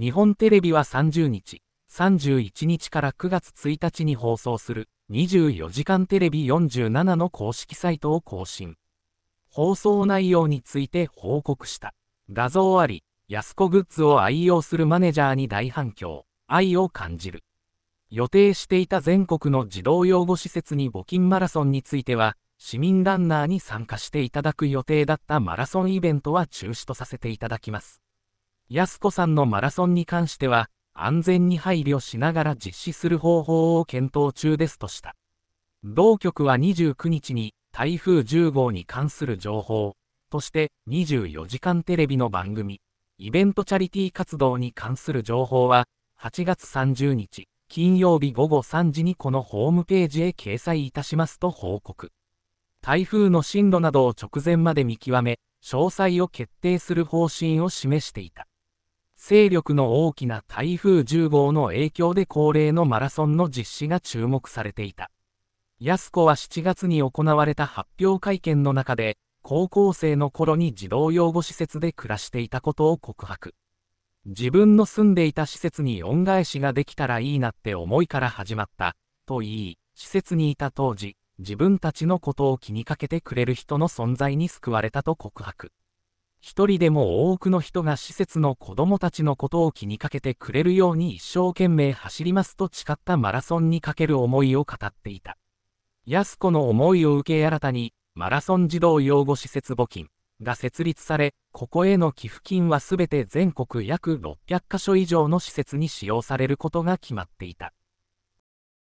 日本テレビは30日、31日から9月1日に放送する24時間テレビ47の公式サイトを更新。放送内容について報告した。画像あり、安子グッズを愛用するマネジャーに大反響、愛を感じる。予定していた全国の児童養護施設に募金マラソンについては、市民ランナーに参加していただく予定だったマラソンイベントは中止とさせていただきます。安子さんのマラソンに関しては、安全に配慮しながら実施する方法を検討中ですとした。同局は29日に台風10号に関する情報として24時間テレビの番組、イベントチャリティー活動に関する情報は8月30日金曜日午後3時にこのホームページへ掲載いたしますと報告。台風の進路などを直前まで見極め、詳細を決定する方針を示していた。勢力の大きな台風10号の影響で恒例のマラソンの実施が注目されていた。安子は7月に行われた発表会見の中で、高校生の頃に児童養護施設で暮らしていたことを告白。自分の住んでいた施設に恩返しができたらいいなって思いから始まった、と言い、施設にいた当時、自分たちのことを気にかけてくれる人の存在に救われたと告白。一人でも多くの人が施設の子供たちのことを気にかけてくれるように一生懸命走りますと誓ったマラソンにかける思いを語っていた。安子の思いを受け新たに、マラソン児童養護施設募金が設立され、ここへの寄付金はすべて全国約600カ所以上の施設に使用されることが決まっていた。